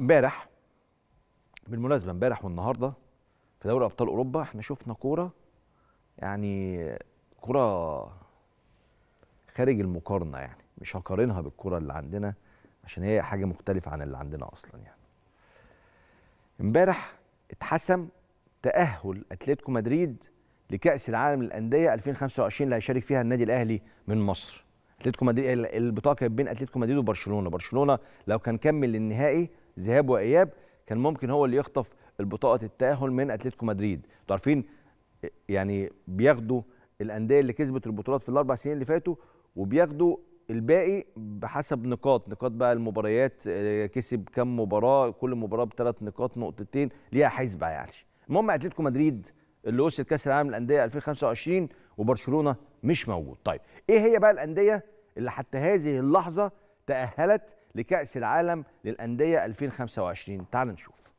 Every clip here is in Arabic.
امبارح بالمناسبه امبارح والنهارده في دوري ابطال اوروبا احنا شفنا كوره يعني كوره خارج المقارنه يعني مش هقارنها بالكوره اللي عندنا عشان هي حاجه مختلفه عن اللي عندنا اصلا يعني امبارح اتحسم تاهل اتلتيكو مدريد لكاس العالم للانديه 2025 اللي هيشارك فيها النادي الاهلي من مصر اتلتيكو مدريد البطاقه كانت بين اتلتيكو مدريد وبرشلونه برشلونه لو كان كمل للنهائي ذهاب واياب كان ممكن هو اللي يخطف البطاقه التاهل من اتلتيكو مدريد انتوا عارفين يعني بياخدوا الانديه اللي كسبت البطولات في الاربع سنين اللي فاتوا وبياخدوا الباقي بحسب نقاط نقاط بقى المباريات آه، كسب كم مباراه كل مباراه بثلاث نقاط نقطتين ليها حسبه يعني المهم اتلتيكو مدريد اللي وصل كاس العالم للانديه 2025 وبرشلونه مش موجود طيب ايه هي بقى الانديه اللي حتى هذه اللحظه تاهلت لكأس العالم للأندية 2025 تعال نشوف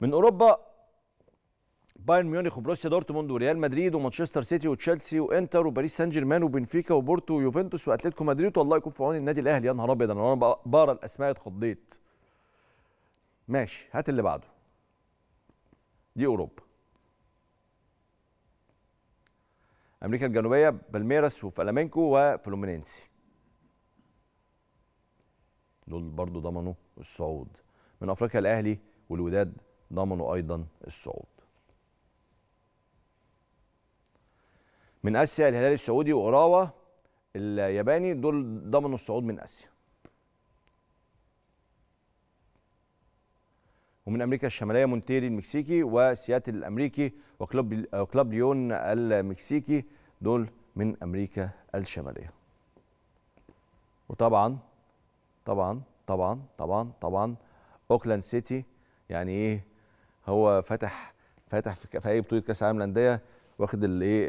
من أوروبا بايرن ميونخ وبروسيا دورتموند وريال مدريد ومانشستر سيتي وتشيلسي وانتر وباريس سان جيرمان وبنفيكا وبورتو ويوفنتوس واتلتيكو مدريد والله يكون في عون النادي الاهلي يا نهار ابيض انا وانا بقرا الاسماء اتخضيت ماشي هات اللي بعده دي اوروبا امريكا الجنوبيه بالميراس وفلامينكو وفلومينينسي دول برضو ضمنوا الصعود من افريقيا الاهلي والوداد ضمنوا ايضا الصعود من اسيا الهلال السعودي واوراوا الياباني دول ضمنوا الصعود من اسيا ومن امريكا الشماليه مونتيري المكسيكي وسياتل الامريكي وكلوب آه، ليون المكسيكي دول من امريكا الشماليه وطبعا طبعا طبعا طبعا طبعا اوكلاند سيتي يعني ايه هو فتح فتح في, في اي بطوله كاس العالم للانديه واخد الايه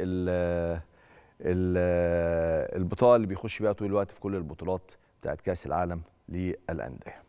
البطاقه اللي بيخش بيها طول الوقت في كل البطولات بتاعت كاس العالم للانديه